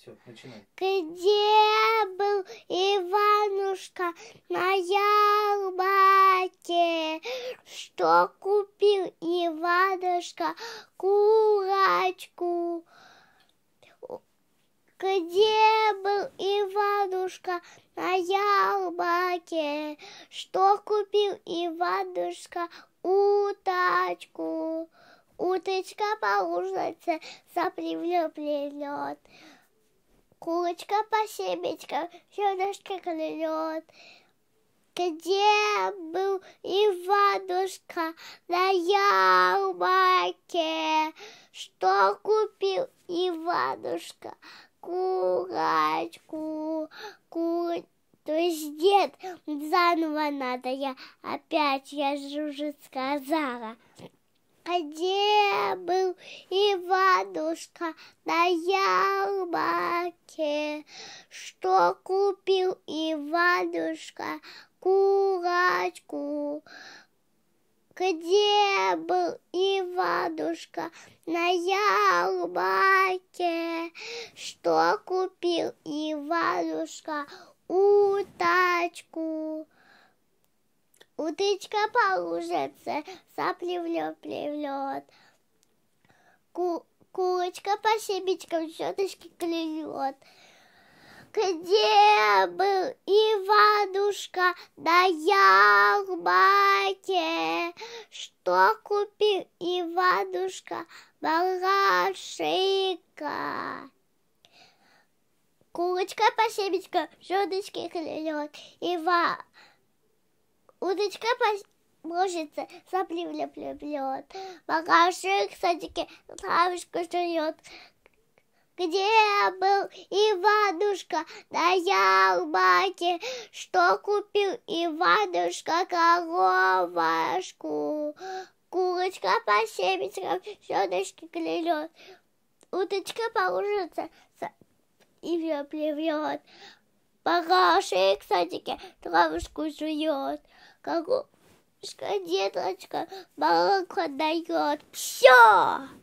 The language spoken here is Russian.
Все, начинай. Где был Иванушка на ярмарке? Что купил Иванушка курочку? Где был Иванушка на ялбаке? Что купил Иванушка уточку? Уточка поужинается, сопливлю плелет курочка по семечкам, зернышко клюет. Где был Иванушка на ярмарке? Что купил Иванушка? Курочку, ку То есть дед, заново надо, я опять, я же уже сказала. А где был Иванушка на ярмарке? что купил Иванушка курочку. Где был Иванушка на ярмарке? Что купил Иванушка уточку? Утычка по лужице сопли влет, плевлет. Ку курочка по щебечкам щеточки клюет где был Иванушка на ярмарке? Что купил Иванушка Барашика? Курочка по семечкам жердочки клюет, Ива... Удочка по ножице сопли влеплет, Барашек в садике травушку жует, где был Иванушка, да я Албаке, что купил Иванушка коровашку. Курочка по семечкам, щеночки клюет, уточка положится и ее плевет. Параши, кстати, травушку жует. Коровушка, деточка, молоко дает. Все!